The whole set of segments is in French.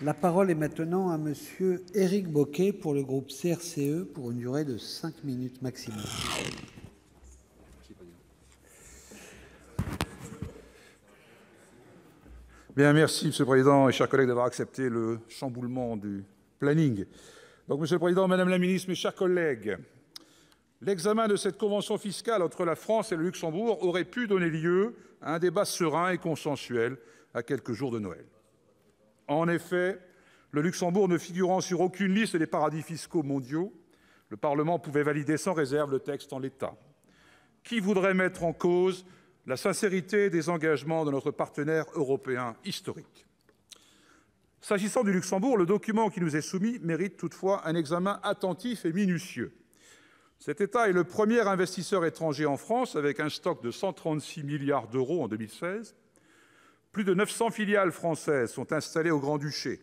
La parole est maintenant à Monsieur Éric Boquet pour le groupe CRCE pour une durée de 5 minutes maximum. Bien, merci Monsieur le Président et chers collègues d'avoir accepté le chamboulement du planning. Donc Monsieur le Président, Madame la Ministre, mes chers collègues, l'examen de cette convention fiscale entre la France et le Luxembourg aurait pu donner lieu à un débat serein et consensuel à quelques jours de Noël. En effet, le Luxembourg ne figurant sur aucune liste des paradis fiscaux mondiaux, le Parlement pouvait valider sans réserve le texte en l'état. Qui voudrait mettre en cause la sincérité des engagements de notre partenaire européen historique S'agissant du Luxembourg, le document qui nous est soumis mérite toutefois un examen attentif et minutieux. Cet État est le premier investisseur étranger en France, avec un stock de 136 milliards d'euros en 2016. Plus de 900 filiales françaises sont installées au Grand-Duché.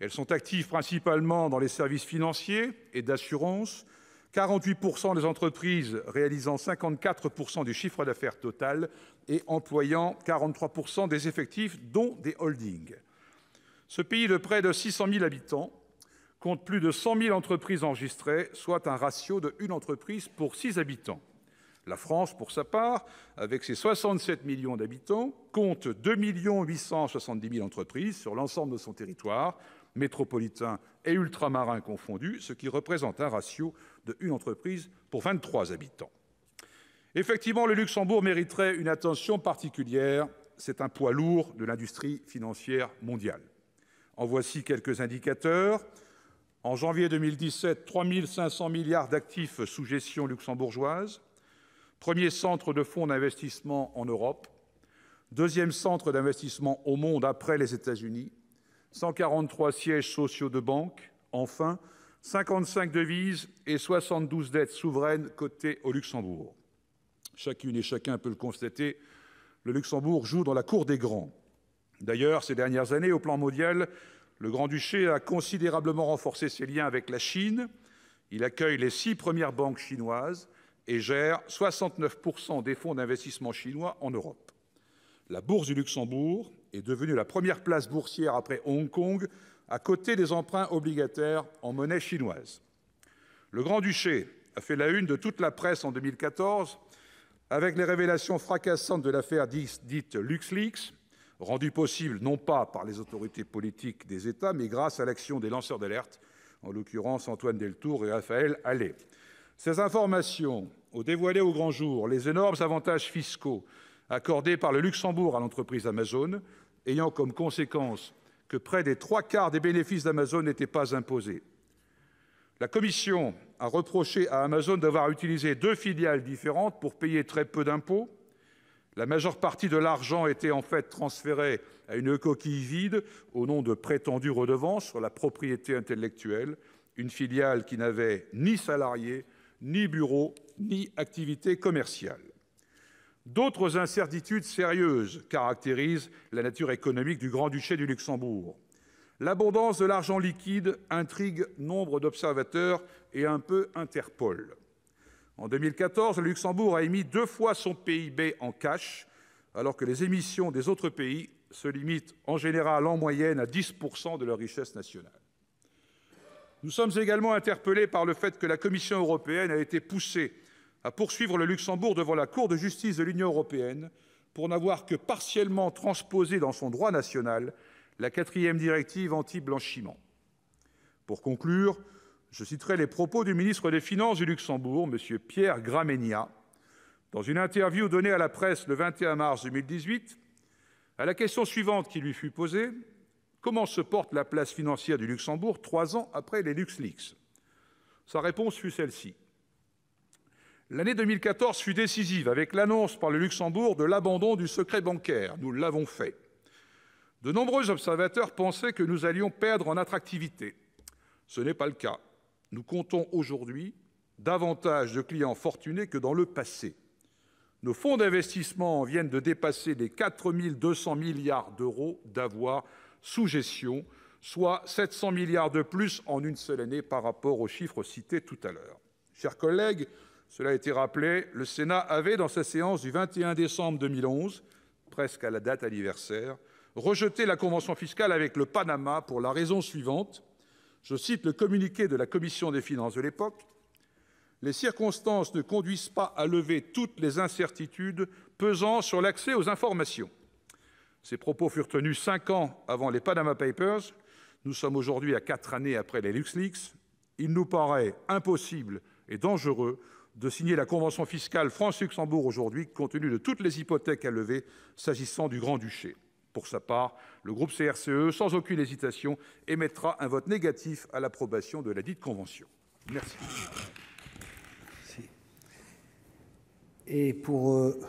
Elles sont actives principalement dans les services financiers et d'assurance. 48 des entreprises réalisant 54 du chiffre d'affaires total et employant 43 des effectifs, dont des holdings. Ce pays de près de 600 000 habitants compte plus de 100 000 entreprises enregistrées, soit un ratio de 1 entreprise pour 6 habitants. La France, pour sa part, avec ses 67 millions d'habitants, compte 2 870 000 entreprises sur l'ensemble de son territoire, métropolitain et ultramarin confondus, ce qui représente un ratio de une entreprise pour 23 habitants. Effectivement, le Luxembourg mériterait une attention particulière. C'est un poids lourd de l'industrie financière mondiale. En voici quelques indicateurs. En janvier 2017, 3 500 milliards d'actifs sous gestion luxembourgeoise, premier centre de fonds d'investissement en Europe deuxième centre d'investissement au monde après les États-Unis 143 sièges sociaux de banques, enfin 55 devises et 72 dettes souveraines cotées au Luxembourg. Chacune et chacun peut le constater, le Luxembourg joue dans la cour des grands. D'ailleurs, ces dernières années au plan mondial, le Grand-Duché a considérablement renforcé ses Liens avec la Chine, il accueille les six premières banques chinoises et gère 69% des fonds d'investissement chinois en Europe. La bourse du Luxembourg est devenue la première place boursière après Hong Kong, à côté des emprunts obligataires en monnaie chinoise. Le Grand-Duché a fait la une de toute la presse en 2014 avec les révélations fracassantes de l'affaire dite LuxLeaks, rendue possible non pas par les autorités politiques des États, mais grâce à l'action des lanceurs d'alerte, en l'occurrence Antoine Deltour et Raphaël Allais. Ces informations au dévoilé au grand jour les énormes avantages fiscaux accordés par le Luxembourg à l'entreprise Amazon, ayant comme conséquence que près des trois quarts des bénéfices d'Amazon n'étaient pas imposés. La Commission a reproché à Amazon d'avoir utilisé deux filiales différentes pour payer très peu d'impôts. La majeure partie de l'argent était en fait transférée à une coquille vide au nom de prétendues redevances sur la propriété intellectuelle, une filiale qui n'avait ni salariés ni bureaux ni activités commerciales. D'autres incertitudes sérieuses caractérisent la nature économique du Grand-Duché du Luxembourg. L'abondance de l'argent liquide intrigue nombre d'observateurs et un peu Interpol. En 2014, le Luxembourg a émis deux fois son PIB en cash, alors que les émissions des autres pays se limitent en général en moyenne à 10 de leur richesse nationale. Nous sommes également interpellés par le fait que la Commission européenne a été poussée à poursuivre le Luxembourg devant la Cour de justice de l'Union européenne pour n'avoir que partiellement transposé dans son droit national la quatrième directive anti-blanchiment. Pour conclure, je citerai les propos du ministre des Finances du Luxembourg, M. Pierre Gramegna, dans une interview donnée à la presse le 21 mars 2018. À la question suivante qui lui fut posée, Comment se porte la place financière du Luxembourg trois ans après les LuxLeaks Sa réponse fut celle-ci. L'année 2014 fut décisive avec l'annonce par le Luxembourg de l'abandon du secret bancaire. Nous l'avons fait. De nombreux observateurs pensaient que nous allions perdre en attractivité. Ce n'est pas le cas. Nous comptons aujourd'hui davantage de clients fortunés que dans le passé. Nos fonds d'investissement viennent de dépasser les 4 200 milliards d'euros d'avoir sous gestion, soit 700 milliards de plus en une seule année par rapport aux chiffres cités tout à l'heure. Chers collègues, cela a été rappelé, le Sénat avait, dans sa séance du 21 décembre 2011, presque à la date anniversaire, rejeté la convention fiscale avec le Panama pour la raison suivante. Je cite le communiqué de la commission des finances de l'époque. Les circonstances ne conduisent pas à lever toutes les incertitudes pesant sur l'accès aux informations. Ces propos furent tenus cinq ans avant les Panama Papers. Nous sommes aujourd'hui à quatre années après les LuxLeaks. Il nous paraît impossible et dangereux de signer la convention fiscale France-Luxembourg aujourd'hui, compte tenu de toutes les hypothèques à lever s'agissant du Grand-Duché. Pour sa part, le groupe CRCE, sans aucune hésitation, émettra un vote négatif à l'approbation de la dite convention. Merci. Et pour euh,